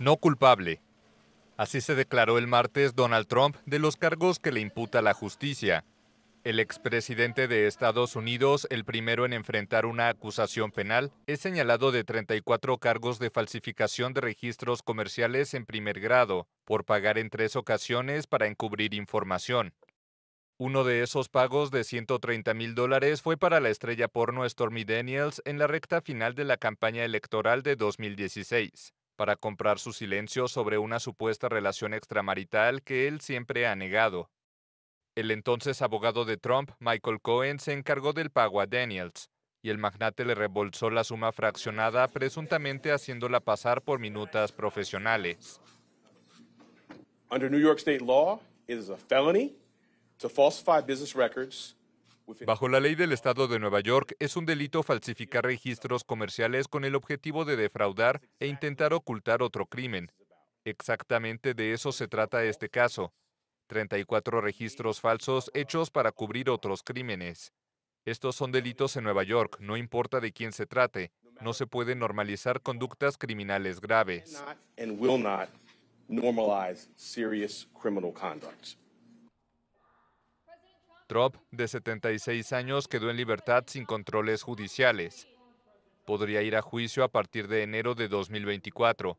no culpable. Así se declaró el martes Donald Trump de los cargos que le imputa la justicia. El expresidente de Estados Unidos, el primero en enfrentar una acusación penal, es señalado de 34 cargos de falsificación de registros comerciales en primer grado, por pagar en tres ocasiones para encubrir información. Uno de esos pagos de 130 mil dólares fue para la estrella porno Stormy Daniels en la recta final de la campaña electoral de 2016 para comprar su silencio sobre una supuesta relación extramarital que él siempre ha negado. El entonces abogado de Trump, Michael Cohen, se encargó del pago a Daniels, y el magnate le reembolsó la suma fraccionada, presuntamente haciéndola pasar por minutas profesionales. Under New York State law, it is a felony to falsify business records Bajo la ley del Estado de Nueva York, es un delito falsificar registros comerciales con el objetivo de defraudar e intentar ocultar otro crimen. Exactamente de eso se trata este caso. 34 registros falsos hechos para cubrir otros crímenes. Estos son delitos en Nueva York, no importa de quién se trate. No se puede normalizar conductas criminales graves. Trump, de 76 años, quedó en libertad sin controles judiciales. Podría ir a juicio a partir de enero de 2024.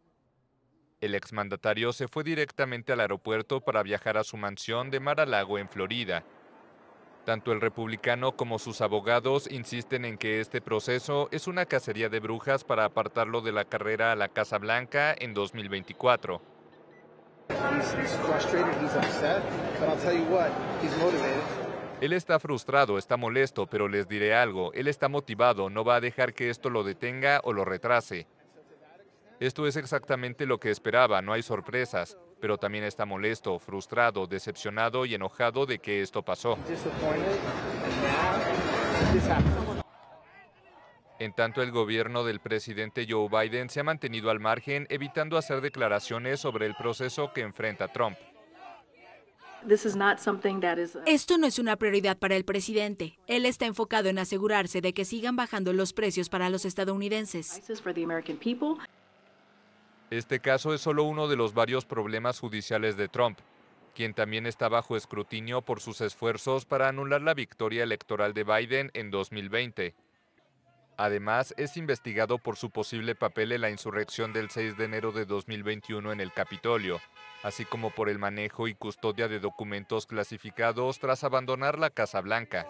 El exmandatario se fue directamente al aeropuerto para viajar a su mansión de Mar-a-Lago, en Florida. Tanto el republicano como sus abogados insisten en que este proceso es una cacería de brujas para apartarlo de la carrera a la Casa Blanca en 2024. Él está frustrado, está molesto, pero les diré algo, él está motivado, no va a dejar que esto lo detenga o lo retrase. Esto es exactamente lo que esperaba, no hay sorpresas, pero también está molesto, frustrado, decepcionado y enojado de que esto pasó. En tanto, el gobierno del presidente Joe Biden se ha mantenido al margen, evitando hacer declaraciones sobre el proceso que enfrenta Trump. Esto no es una prioridad para el presidente. Él está enfocado en asegurarse de que sigan bajando los precios para los estadounidenses. Este caso es solo uno de los varios problemas judiciales de Trump, quien también está bajo escrutinio por sus esfuerzos para anular la victoria electoral de Biden en 2020. Además, es investigado por su posible papel en la insurrección del 6 de enero de 2021 en el Capitolio, así como por el manejo y custodia de documentos clasificados tras abandonar la Casa Blanca.